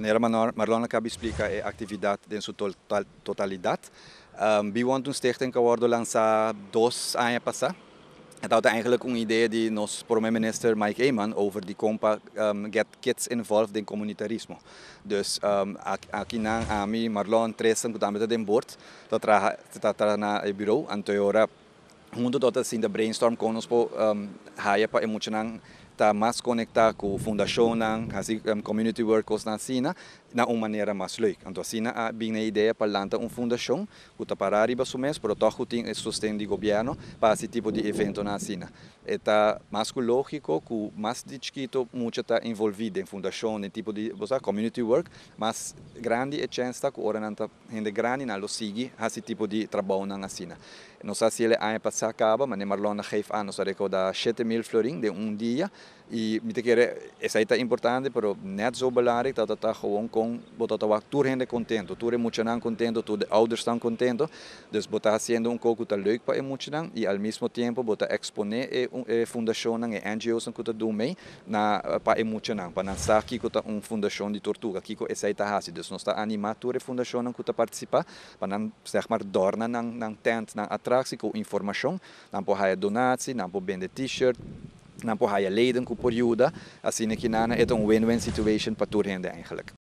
maneira Marlon eh, acaba de explicar, é atividade em sua totalidade. Ehm, We Beyond um Stichting geworden lançar dos jaar passado. Het had eigenlijk een idee die ons premier-minister Mike Eman over die compa um, ehm, Get Kids Involved in Communitarismo. Dus um, ehm, Akina, Ami, Marlon, Tristan, dat met het boord. Dat tra naar het bureau en te horen. Junto dat in de brainstorm kon ons po um, haaien pa emotionang está mais conectado com a fundação, assim como community workers na China, na uma maneira mais lúdica. Então, a China ha una idea ideia para lançar uma fundação, que para arriba su mês, mas também tem sustento do governo para esse tipo de evento na China. Está mais lógico que mais de chiquito, muito está envolvido em fundação, em tipo de seja, community work, mas grande é a chance que agora gente grande não segue esse tipo de trabalho na China. Não sei se ele ano passado acaba, mas Marlon fez anos, arrecou da 7 mil florins de um dia. E me te quer, isso aí está importante, mas net zo belangrijk dat het daar gewoon kon, dat we toerende contento, toer emocionan contento, toer de ouders staan contento. Dus we fazendo um un poco de leuk para emocionan e ao mesmo tempo we gaan exponer e, fundaciones e NGOs que te do meio na para emocionan, para lançar aqui que tá fundação de tortuga, aqui que essa aí tá fácil, dus nós está animar toer fundaciones que te participar, para não ser mais dorna na na tent, na atrás administratie, informatie, informação. Não je haver donação, não je t-shirt, não pode je leden com período. Assim que não, é een win-win situation para iedereen eigenlijk.